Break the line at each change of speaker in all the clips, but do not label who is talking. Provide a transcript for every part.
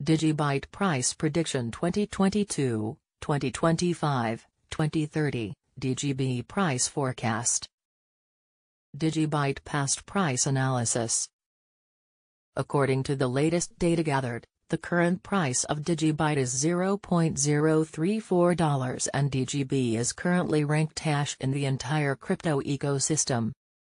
Digibyte Price Prediction 2022, 2025, 2030, DGB Price Forecast Digibyte Past Price Analysis According to the latest data gathered, the current price of Digibyte is $0.034 and DGB is currently ranked hash in the entire crypto ecosystem.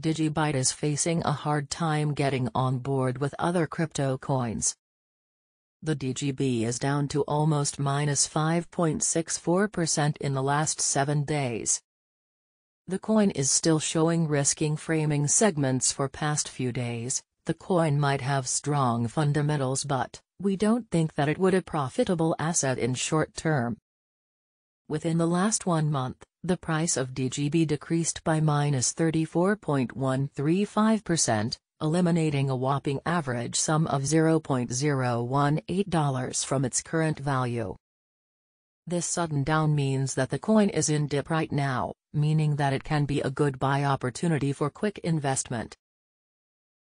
Digibyte is facing a hard time getting on board with other crypto coins. The DGB is down to almost minus 5.64% in the last seven days. The coin is still showing risking framing segments for past few days. The coin might have strong fundamentals but, we don't think that it would a profitable asset in short term. Within the last one month, the price of DGB decreased by minus 34.135%, eliminating a whopping average sum of $0.018 from its current value. This sudden down means that the coin is in dip right now, meaning that it can be a good buy opportunity for quick investment.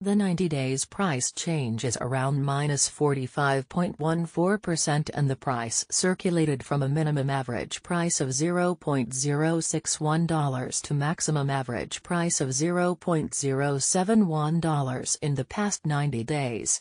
The 90 days price change is around minus 45.14% and the price circulated from a minimum average price of $0.061 to maximum average price of $0.071 in the past 90 days.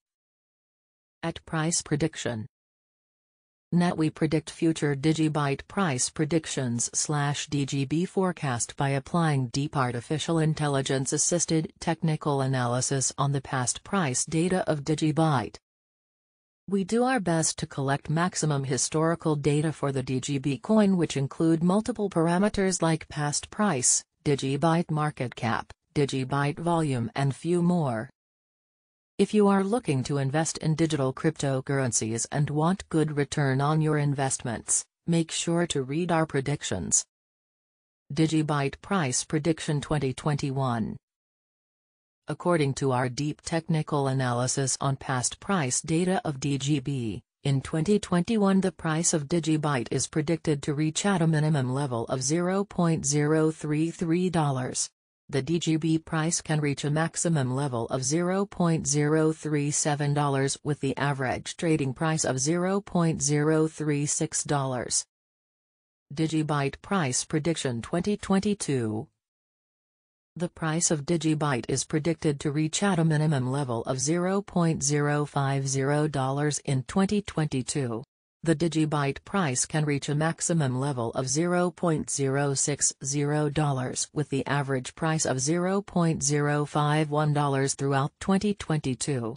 at price prediction. Net we predict future digibyte price predictions slash DGB forecast by applying deep artificial intelligence assisted technical analysis on the past price data of digibyte. We do our best to collect maximum historical data for the DGB coin which include multiple parameters like past price, digibyte market cap, digibyte volume and few more. If you are looking to invest in digital cryptocurrencies and want good return on your investments, make sure to read our predictions. Digibyte Price Prediction 2021 According to our deep technical analysis on past price data of DGB, in 2021 the price of Digibyte is predicted to reach at a minimum level of $0.033 the DGB price can reach a maximum level of $0.037 with the average trading price of $0.036. Digibyte Price Prediction 2022 The price of Digibyte is predicted to reach at a minimum level of $0.050 in 2022. The digibyte price can reach a maximum level of $0.060 with the average price of $0.051 throughout 2022.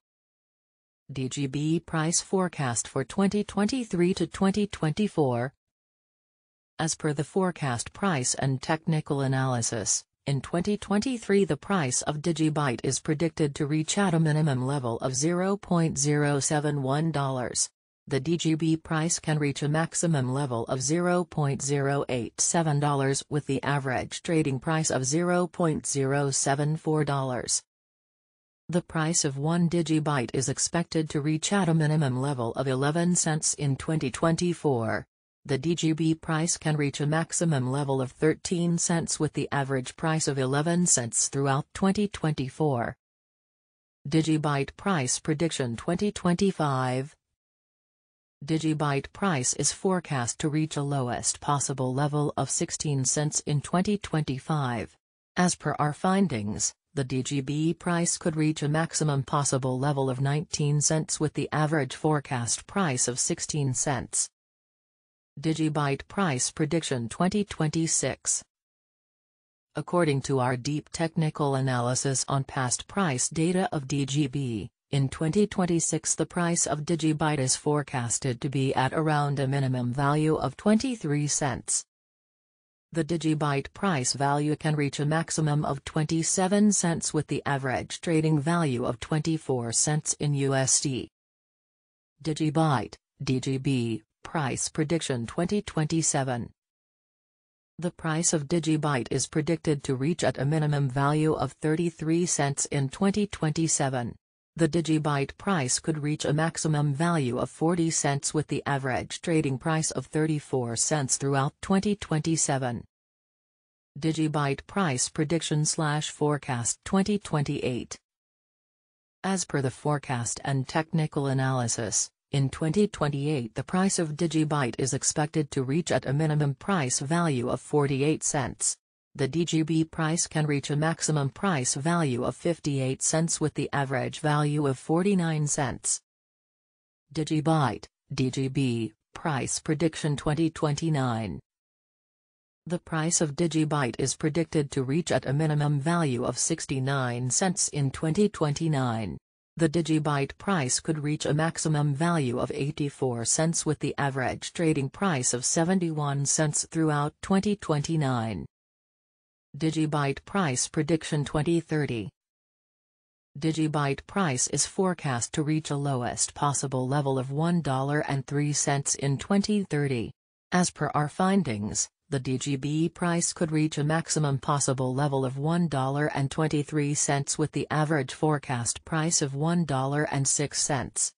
DGB price forecast for 2023 to 2024 As per the forecast price and technical analysis, in 2023 the price of digibyte is predicted to reach at a minimum level of $0.071 the DGB price can reach a maximum level of $0.087 with the average trading price of $0.074. The price of 1 digibyte is expected to reach at a minimum level of 11 cents in 2024. The DGB price can reach a maximum level of 13 cents with the average price of 11 cents throughout 2024. Digibyte Price Prediction 2025 Digibyte price is forecast to reach a lowest possible level of 16 cents in 2025. As per our findings, the DGB price could reach a maximum possible level of 19 cents with the average forecast price of 16 cents. Digibyte Price Prediction 2026 According to our deep technical analysis on past price data of DGB, in 2026 the price of Digibyte is forecasted to be at around a minimum value of 23 cents. The Digibyte price value can reach a maximum of 27 cents with the average trading value of 24 cents in USD. Digibyte, DGB, Price Prediction 2027 the price of Digibyte is predicted to reach at a minimum value of 33 cents in 2027. The digibyte price could reach a maximum value of 40 cents with the average trading price of 34 cents throughout 2027. Digibyte Price Prediction Slash Forecast 2028 As per the forecast and technical analysis, in 2028 the price of Digibyte is expected to reach at a minimum price value of 48 cents the DGB price can reach a maximum price value of 58 cents with the average value of 49 cents. DigiByte, DGB, Price Prediction 2029 The price of DigiByte is predicted to reach at a minimum value of 69 cents in 2029. The DigiByte price could reach a maximum value of 84 cents with the average trading price of 71 cents throughout 2029. Digibyte Price Prediction 2030 Digibyte price is forecast to reach a lowest possible level of $1.03 in 2030. As per our findings, the DGB price could reach a maximum possible level of $1.23 with the average forecast price of $1.06.